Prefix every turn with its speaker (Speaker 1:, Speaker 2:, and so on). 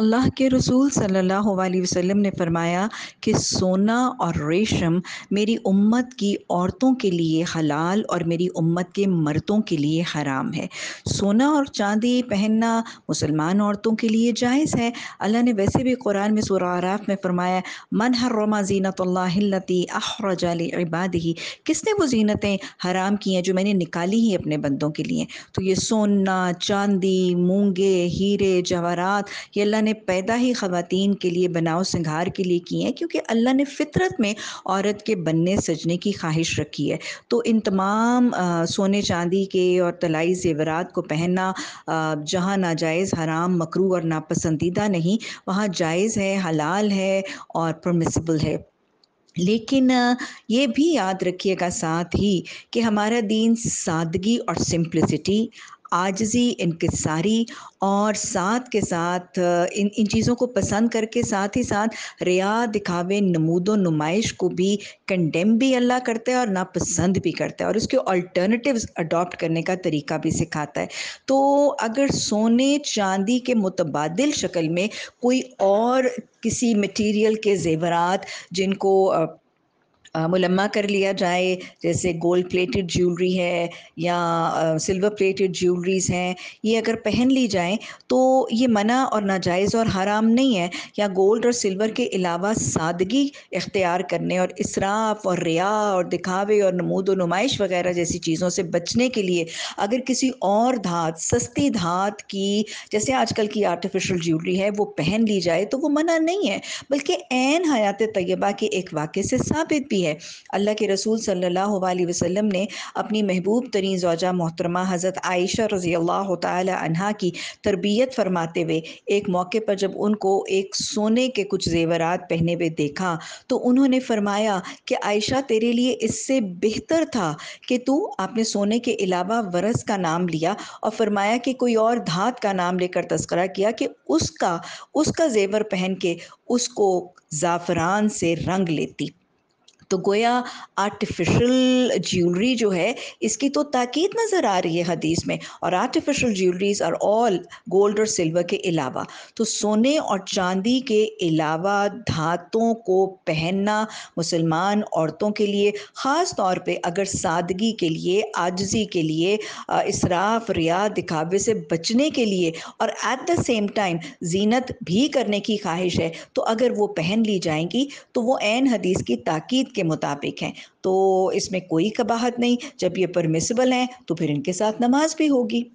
Speaker 1: अल्लाह के रसूल सल्लल्लाहु अलैहि वसल्लम ने फरमाया कि सोना और रेशम मेरी उम्मत की औरतों के लिए हलाल और मेरी उम्मत के मर्दों के लिए हराम है सोना और चांदी पहनना मुसलमान औरतों के लिए जायज़ है अल्लाह ने वैसे भी कुरान में सूर आराफ में फरमाया मन ज़ीनत अहरजाल इबाद ही किसने वो जीनतें हराम की हैं जो मैंने निकाली ही अपने बंदों के लिए तो ये सोना चांदी मूँगे हीरे जवारात ये अल्लाह ने पैदा ही ख़वातीन के लिए बनाव सिंगार के लिए किए हैं क्योंकि अल्लाह ने फितरत में औरत के बनने सजने की ख्वाहिश रखी है तो इन तमाम आ, सोने चांदी के और तलाई जेवरात को पहनना जहाँ नाजायज़ हराम मकरू और नापसंदीदा नहीं वहाँ जायज़ है हलाल है और परमिसबल है लेकिन ये भी याद रखिएगा साथ ही कि हमारा दीन सादगी और सिंप्लिसिटी आजजी इनकसारी और साथ के साथ इन इन चीज़ों को पसंद करके साथ ही साथ रिया दिखावे नमूदो नुमाइश को भी कंडेम भी अल्लाह करता है और नापसंद भी करता है और उसके अल्टरनेटिव्स अडॉप्ट करने का तरीका भी सिखाता है तो अगर सोने चांदी के मुतबादल शक्ल में कोई और किसी मटेरियल के जेवरात जिनको मुलम्मा कर लिया जाए जैसे गोल्ड प्लेटेड ज्वेलरी है या सिल्वर प्लेटेड ज्वेलरीज हैं ये अगर पहन ली जाए तो ये मना और नाजायज़ और हराम नहीं है या गोल्ड और सिल्वर के अलावा सादगी इख्तियार करने और इसराफ और रिया और दिखावे और नमूद नुमाइश वगैरह जैसी चीज़ों से बचने के लिए अगर किसी और धात सस्ती धात की जैसे आजकल की आर्टिफिशल ज्वेलरी है वो पहन ली जाए तो वो मना नहीं है बल्कि एन हयात तयबा के एक वाक़े से साबित भी भी है अल्लाह के रसूल सल्लल्लाहु अलैहि वसल्लम ने अपनी महबूब तरीन जौजा मोहतरमा हज़रत आयशा रज़ी अल्लाह तहा की तरबियत फरमाते हुए एक मौके पर जब उनको एक सोने के कुछ जेवरात पहने हुए देखा तो उन्होंने फरमाया कि आयशा तेरे लिए इससे बेहतर था कि तू आपने सोने के अलावा वरस का नाम लिया और फरमाया कि कोई और धात का नाम लेकर तस्करा किया कि उसका उसका जेवर पहन के उसको ज़ाफ़रान से रंग लेती तो गोया आर्टिफिशल ज्वेलरी जो है इसकी तो ताकीद नज़र आ रही है हदीस में और artificial jewelleries are all gold और सिल्वर के अलावा तो सोने और चांदी के अलावा धातों को पहनना मुसलमान औरतों के लिए ख़ास तौर पे अगर सादगी के लिए आजजी के लिए इसराफ रिया दिखावे से बचने के लिए और एट द सेम टाइम जीनत भी करने की ख्वाहिश है तो अगर वो पहन ली जाएंगी तो वो एन हदीस की ताकीद के मुताबिक हैं तो इसमें कोई कबाहत नहीं जब ये परमिसबल हैं तो फिर इनके साथ नमाज भी होगी